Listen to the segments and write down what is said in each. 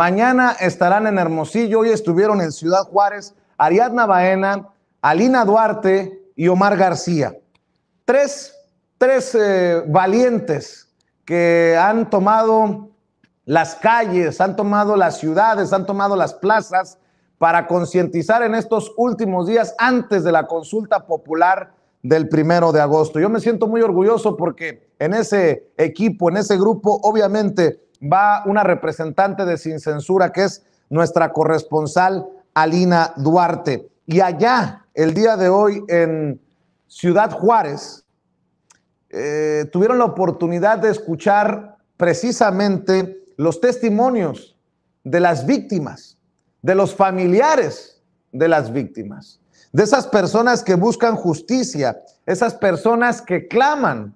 Mañana estarán en Hermosillo, hoy estuvieron en Ciudad Juárez Ariadna Baena, Alina Duarte y Omar García. Tres, tres eh, valientes que han tomado las calles, han tomado las ciudades, han tomado las plazas para concientizar en estos últimos días antes de la consulta popular del primero de agosto. Yo me siento muy orgulloso porque en ese equipo, en ese grupo, obviamente va una representante de Sin Censura, que es nuestra corresponsal Alina Duarte. Y allá, el día de hoy, en Ciudad Juárez, eh, tuvieron la oportunidad de escuchar precisamente los testimonios de las víctimas, de los familiares de las víctimas, de esas personas que buscan justicia, esas personas que claman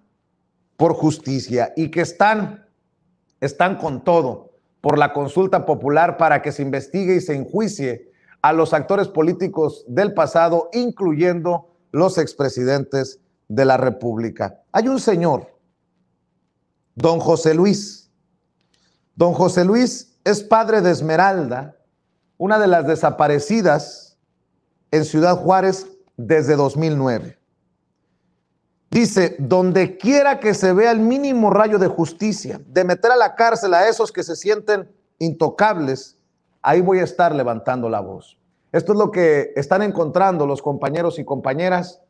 por justicia y que están están con todo por la consulta popular para que se investigue y se enjuicie a los actores políticos del pasado, incluyendo los expresidentes de la República. Hay un señor, don José Luis. Don José Luis es padre de Esmeralda, una de las desaparecidas en Ciudad Juárez desde 2009. Dice, donde quiera que se vea el mínimo rayo de justicia, de meter a la cárcel a esos que se sienten intocables, ahí voy a estar levantando la voz. Esto es lo que están encontrando los compañeros y compañeras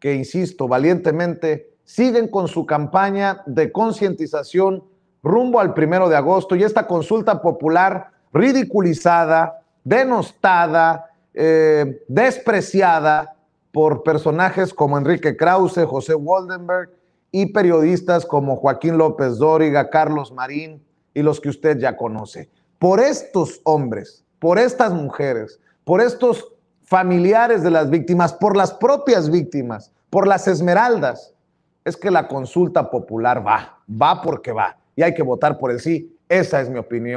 que, insisto, valientemente siguen con su campaña de concientización rumbo al primero de agosto y esta consulta popular ridiculizada, denostada, eh, despreciada, por personajes como Enrique Krause, José Waldenberg y periodistas como Joaquín López Dóriga, Carlos Marín y los que usted ya conoce. Por estos hombres, por estas mujeres, por estos familiares de las víctimas, por las propias víctimas, por las esmeraldas, es que la consulta popular va, va porque va y hay que votar por el sí. Esa es mi opinión.